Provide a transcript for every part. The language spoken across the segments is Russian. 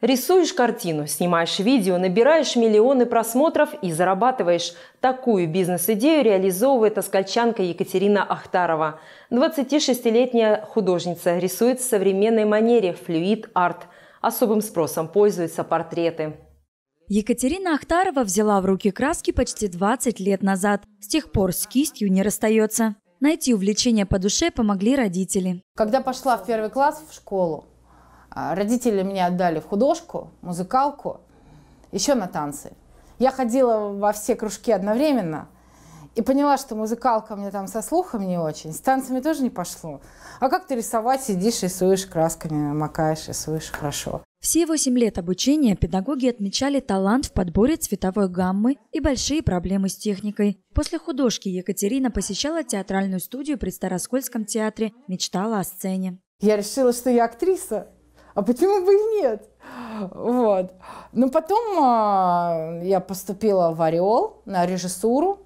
Рисуешь картину, снимаешь видео, набираешь миллионы просмотров и зарабатываешь. Такую бизнес-идею реализовывает оскольчанка Екатерина Ахтарова. 26-летняя художница рисует в современной манере флюид-арт. Особым спросом пользуются портреты. Екатерина Ахтарова взяла в руки краски почти 20 лет назад. С тех пор с кистью не расстается. Найти увлечение по душе помогли родители. Когда пошла в первый класс в школу, а, родители меня отдали в художку, музыкалку, еще на танцы. Я ходила во все кружки одновременно и поняла, что музыкалка мне там со слухом не очень, с танцами тоже не пошло. А как ты рисовать, сидишь, рисуешь красками, макаешь, рисуешь хорошо. Все восемь лет обучения педагоги отмечали талант в подборе цветовой гаммы и большие проблемы с техникой. После художки Екатерина посещала театральную студию при Староскольском театре, мечтала о сцене. Я решила, что я актриса а почему бы и нет? Вот. Но потом э, я поступила в Орел на режиссуру,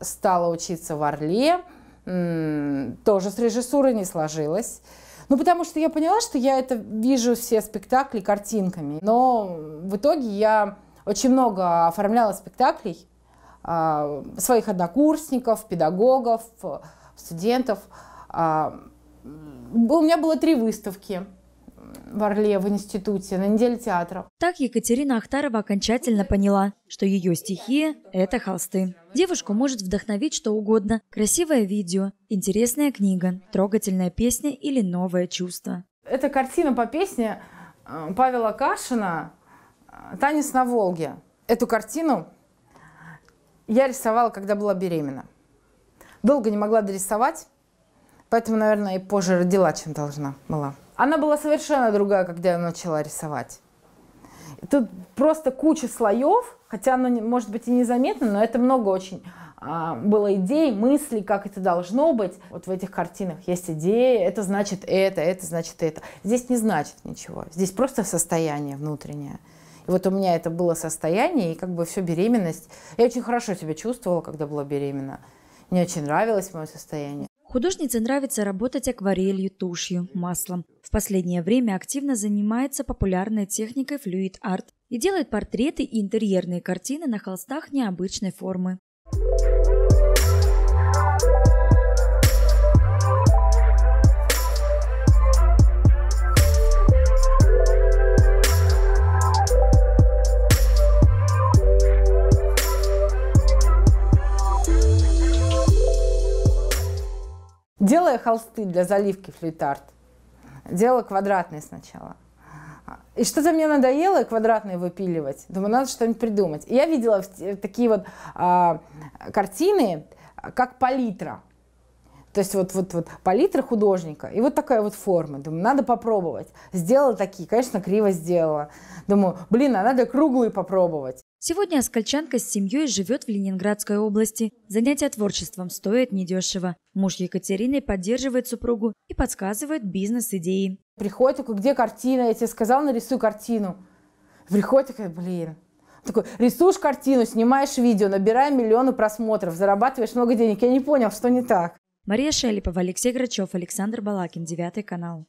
стала учиться в Орле, м -м, тоже с режиссурой не сложилось. Ну, потому что я поняла, что я это вижу все спектакли картинками. Но в итоге я очень много оформляла спектаклей э, своих однокурсников, педагогов, студентов. Э, у меня было три выставки в Орле, в институте, на неделе театров. Так Екатерина Ахтарова окончательно поняла, что ее стихия – это холсты. Девушку может вдохновить что угодно – красивое видео, интересная книга, трогательная песня или новое чувство. Это картина по песне э, Павела Кашина э, «Танец на Волге». Эту картину я рисовала, когда была беременна. Долго не могла дорисовать, поэтому, наверное, и позже родила, чем должна была. Она была совершенно другая, когда я начала рисовать. тут просто куча слоев, хотя оно, может быть, и незаметно, но это много очень а, было идей, мыслей, как это должно быть. Вот в этих картинах есть идеи, это значит это, это значит это. Здесь не значит ничего, здесь просто состояние внутреннее. И вот у меня это было состояние, и как бы всю беременность. Я очень хорошо себя чувствовала, когда была беременна. Мне очень нравилось мое состояние. Художнице нравится работать акварелью, тушью, маслом. В последнее время активно занимается популярной техникой флюид-арт и делает портреты и интерьерные картины на холстах необычной формы. Делая холсты для заливки флитарт, делала квадратные сначала. И что-то мне надоело квадратные выпиливать. Думаю, надо что-нибудь придумать. И я видела такие вот а, картины, как палитра. То есть вот, вот, вот палитра художника и вот такая вот форма. Думаю, надо попробовать. Сделала такие, конечно, криво сделала. Думаю, блин, а надо круглые попробовать. Сегодня Аскальчанка с семьей живет в Ленинградской области. Занятия творчеством стоят недешево. Муж Екатерины поддерживает супругу и подсказывает бизнес-идеи. Приходит такой, где картина? Я тебе сказал, нарисую картину. Приходит такой, блин. Такой, рисуешь картину, снимаешь видео, набираешь миллионы просмотров, зарабатываешь много денег. Я не понял, что не так. Мария Шелепова, Алексей Грачев, Александр Балакин, Девятый канал.